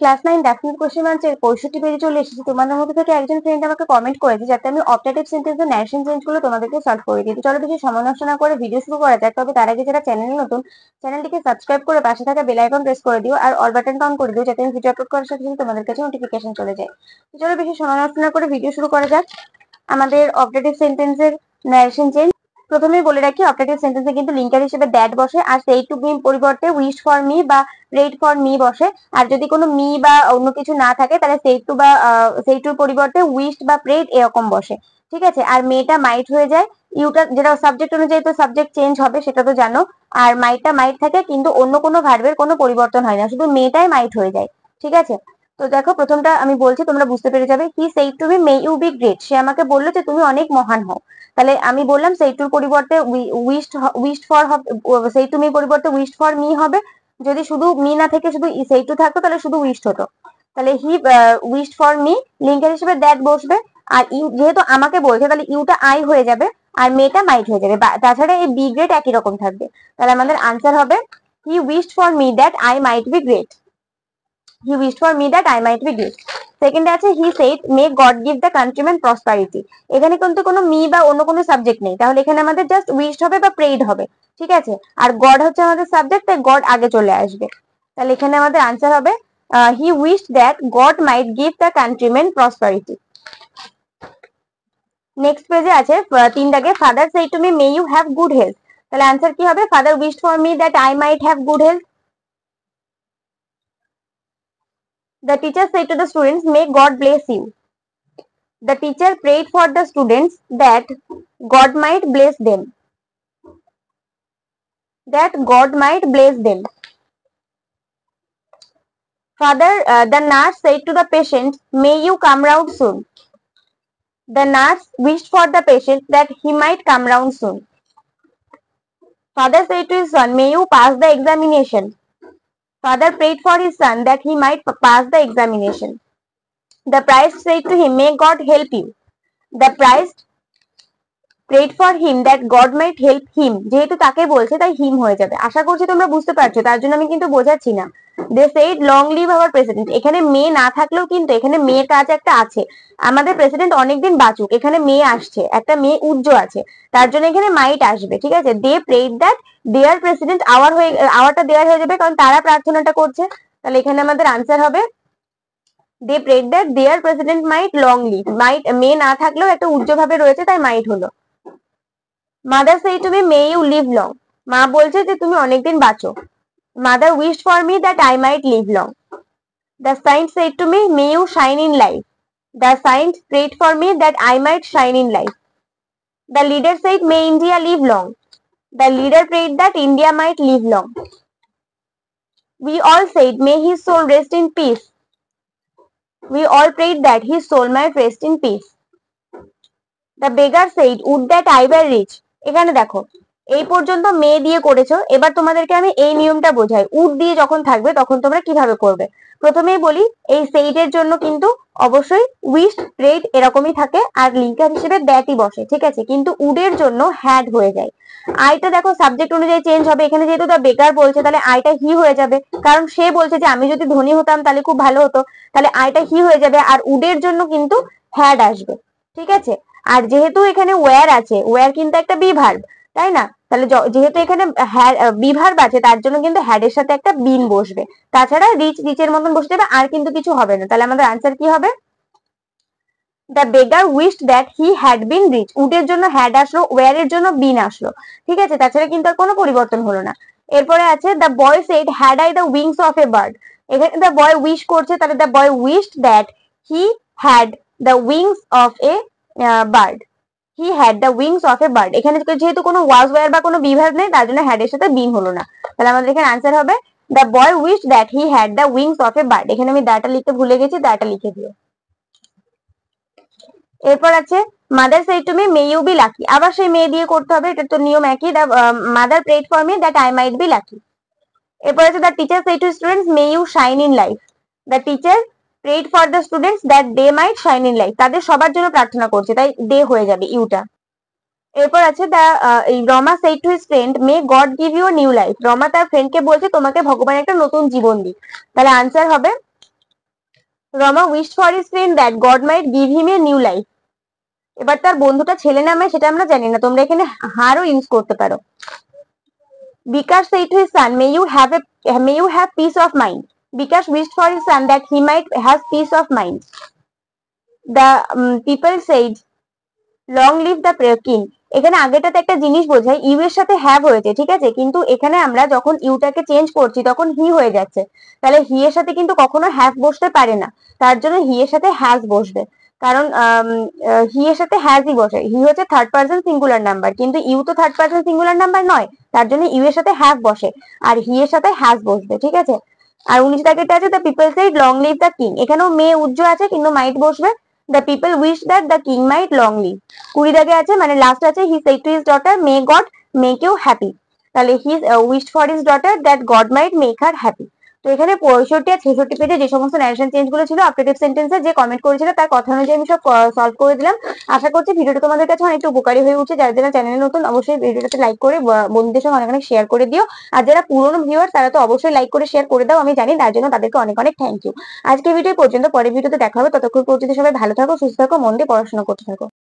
Class nine definite question answer পঁয়ষট্টি পেজে চলে এসেছে তোমাদের মধ্যে থেকে একজন ফ্রেন্ড আমাকে কমেন্ট করেছে যাতে আমি সেন্টেন্স সেন্টেন্সের চেঞ্জ চেঞ্জগুলো তোমাদেরকে সলভ করে দিই চলো বেশি সমালোচনা করে ভিডিও শুরু করা যাক তবে তার আগে যারা চ্যানেলে নতুন চ্যানেলটিকে সাবস্ক্রাইব করে পাশে থাকা বেল আইকন প্রেস করে দিও আর অল বাটন অন করে দিও যাতে আমি ভিডিও আপলোড করার সাথে সাথে তোমাদের কাছে নোটিফিকেশন চলে যায় চলো বেশি সমালোচনা করে ভিডিও শুরু করা যাক আমাদের অপটেটিভ সেন্টেন্সের ন্যাশন চেঞ্জ প্রথমেই বলে রাখি অপারেটিভ সেন্টেন্সে কিন্তু লিঙ্কার হিসেবে দ্যাট বসে আর সেই টু মি পরিবর্তে উইশ ফর মি বা রেড ফর মি বসে আর যদি কোনো মি বা অন্য কিছু না থাকে তাহলে সেই টু বা সেই টুর পরিবর্তে উইশড বা প্রেড এরকম বসে ঠিক আছে আর মেয়েটা মাইট হয়ে যায় ইউটা যেটা সাবজেক্ট অনুযায়ী তো সাবজেক্ট চেঞ্জ হবে সেটা তো জানো আর মাইটটা মাইট থাকে কিন্তু অন্য কোনো ভার্বের কোনো পরিবর্তন হয় না শুধু মেয়েটাই মাইট হয়ে যায় ঠিক আছে তো দেখো প্রথমটা আমি বলছি তোমরা বুঝতে পেরে যাবে কি said to be may you be great সে আমাকে বললো যে তুমি অনেক মহান হও তাহলে আমি বললাম সেই টুর পরিবর্তে উইস্ট উইস্ট ফর হবে সেই টু মি পরিবর্তে উইস্ট ফর মি হবে যদি শুধু মি না থেকে শুধু সেই e টু থাকতো তাহলে শুধু উইস্ট হতো তাহলে হি উইস্ট ফর মি লিঙ্কের হিসেবে দ্যাট বসবে আর ইউ e, যেহেতু আমাকে বলছে তাহলে ইউটা আই হয়ে যাবে আর মেটা মাইট হয়ে যাবে তাছাড়া এই বি গ্রেড একই রকম থাকবে তাহলে আমাদের আনসার হবে he wished for me that I might be great he wish for me that I might be give সেকেন্ডে আছে he said may God give the countryman prosperity এখানে কিন্তু কোনো মি বা অন্য কোনো সাবজেক্ট নেই তাহলে এখানে আমাদের জাস্ট উইশ হবে বা প্রেইড হবে ঠিক আছে আর গড হচ্ছে আমাদের সাবজেক্ট তাই গড আগে চলে আসবে তাহলে এখানে আমাদের আনসার হবে he wish that God might give the countryman prosperity next পেজে আছে তিন দাগে father said to me may you have good health তাহলে আনসার কি হবে father wish for me that I might have good health The teacher said to the students, May God bless you. The teacher prayed for the students that God might bless them. That God might bless them. Father, uh, the nurse said to the patient, May you come round soon. The nurse wished for the patient that he might come round soon. Father said to his son, May you pass the examination. father prayed for his son that he might pass the examination. The priest said to him, May God help you. The priest prayed for him that God might help him. যেহেতু তাকে বলছে তাই হিম হয়ে যাবে আশা করছি তোমরা বুঝতে পারছো তার জন্য আমি কিন্তু বোঝাচ্ছি না they said long live our president এখানে মেয়ে না থাকলেও কিন্তু এখানে মেয়ের কাজ একটা আছে আমাদের প্রেসিডেন্ট অনেকদিন বাঁচুক এখানে মেয়ে আসছে একটা মেয়ে উজ্জ্ব আছে তার জন্য এখানে মাইট আসবে ঠিক আছে they prayed that their president our হয়ে আওয়ারটা দেয়ার হয়ে যাবে কারণ তারা প্রার্থনাটা করছে তাহলে এখানে আমাদের আনসার হবে they prayed that their president might long live might may না থাকলেও একটা উজ্জ্বভাবে রয়েছে তাই মাইট হলো mother said me may you live long মা বলছে যে তুমি অনেকদিন বাঁচো mother wish for me that I might live long the science said to me may you shine in life the science prayed for me that I might shine in life the leader said may India live long The leader prayed that India might live long. We all said, may his soul rest in peace. We all prayed that his soul might rest in peace. The beggar said, would that I were rich. এখানে দেখো এই পর্যন্ত মে দিয়ে করেছো এবার তোমাদেরকে আমি এই নিয়মটা বোঝাই উড দিয়ে যখন থাকবে তখন তোমরা কিভাবে করবে প্রথমেই বলি এই সেইটের জন্য কিন্তু অবশ্যই উইশ রেড এরকমই থাকে আর লিঙ্কার হিসেবে ব্যাটই বসে ঠিক আছে কিন্তু উডের জন্য হ্যাড হয়ে যায় আইটা দেখো সাবজেক্ট অনুযায়ী চেঞ্জ হবে এখানে যেহেতু তা বেকার বলছে তাহলে আইটা হি হয়ে যাবে কারণ সে বলছে যে আমি যদি ধনী হতাম তাহলে খুব ভালো হতো তাহলে আইটা হি হয়ে যাবে আর উডের জন্য কিন্তু হ্যাড আসবে ঠিক আছে আর যেহেতু এখানে ওয়্যার আছে ওয়্যার কিন্তু একটা বিভার্ব তাই না তাহলে যেহেতু এখানে বিভার বাজে তার জন্য কিন্তু হ্যাডের সাথে একটা বিন বসবে তাছাড়া রিচ রিচের মতন বসে যাবে আর কিন্তু কিছু হবে না তাহলে আমাদের আনসার কি হবে the beggar wished that he had been rich উডের জন্য হ্যাড আসলো ওয়ার এর জন্য বিন আসলো ঠিক আছে তাছাড়া কিন্তু আর কোনো পরিবর্তন হলো না এরপরে আছে the boy said had I the wings of a bird এখানে দ্য বয় উইশ করছে তাহলে the boy wished that he had the wings of a bird he had the wings of a bird এখানে যেহেতু কোনো was were বা কোনো বিভাগ নেই তার জন্য হ্যাড এর সাথে বিন হলো না তাহলে আমাদের এখানে আনসার হবে the boy wish that he had the wings of a bird এখানে আমি দাটা লিখতে ভুলে গেছি দাটা লিখে দিও এরপর আছে mother said to me may you be lucky আবার সেই মেয়ে দিয়ে করতে হবে এটা তো নিয়ম একই the mother prayed for me that I might be lucky এরপর আছে the teacher said to students may you shine in life the teacher prayed for the students that they might shine in light তাদের সবার জন্য প্রার্থনা করছে তাই day হয়ে যাবে ইউটা এরপর আছে the Rama said to friend may God give you new life Rama তার ফ্রেন্ডকে বলছে তোমাকে ভগবান একটা নতুন জীবন দিক তাহলে আনসার হবে Rama wish for his friend that God might give him a new life এবার তার বন্ধুটা ছেলে নামে সেটা আমরা জানি না তোমরা এখানে হারও ইউজ করতে পারো Bikash said to son may you have a may you have peace of mind Bikash wished for his son that he might have peace of mind. The um, people said, long live the king. এখানে আগেটাতে একটা জিনিস বোঝায় you এর সাথে have হয়েছে ঠিক আছে কিন্তু এখানে আমরা যখন ইউটাকে চেঞ্জ করছি তখন হি হয়ে যাচ্ছে তাহলে হি এর সাথে কিন্তু কখনো হ্যাভ বসতে পারে না তার জন্য হি এর সাথে হ্যাজ বসবে কারণ হি এর সাথে হ্যাজই বসে হি হচ্ছে থার্ড পার্সন সিঙ্গুলার নাম্বার কিন্তু ইউ তো থার্ড পার্সন সিঙ্গুলার নাম্বার নয় তার জন্য ইউ এর সাথে হ্যাভ বসে আর হি এর সাথে হ্যাজ বসবে ঠিক আছে আর উনিশ দাগেরটা আছে the people said long live the king এখানেও মেয়ে উজ্জ্ব আছে কিন্তু মাইট বসবে the people wish that the king might long live কুড়ি দাগে আছে মানে লাস্ট আছে he said to his daughter may God you happy তাহলে he wish for his daughter that God might make her happy তো এখানে পঁয়ষট্টি আর ছেষট্টি পেজে যে সমস্ত ন্যারেশন চেঞ্জ গুলো ছিল আপডেটিভ সেন্টেন্সে যে কমেন্ট করেছিল তার কথা অনুযায়ী আমি সব সলভ করে দিলাম আশা করছি ভিডিওটা তোমাদের কাছে অনেকটা উপকারী হয়ে উঠছে যারা যারা চ্যানেলে নতুন অবশ্যই ভিডিওটাতে লাইক করে বন্ধুদের সঙ্গে অনেক অনেক শেয়ার করে দিও আর যারা পুরনো ভিউয়ার তারা তো অবশ্যই লাইক করে শেয়ার করে দাও আমি জানি তার জন্য তাদেরকে অনেক অনেক থ্যাংক ইউ আজকে ভিডিও পর্যন্ত পরে ভিডিওতে দেখা হবে ততক্ষণ পর্যন্ত সবাই ভালো থাকো সুস্থ থাকো মন দিয়ে পড়াশোনা করতে থাকো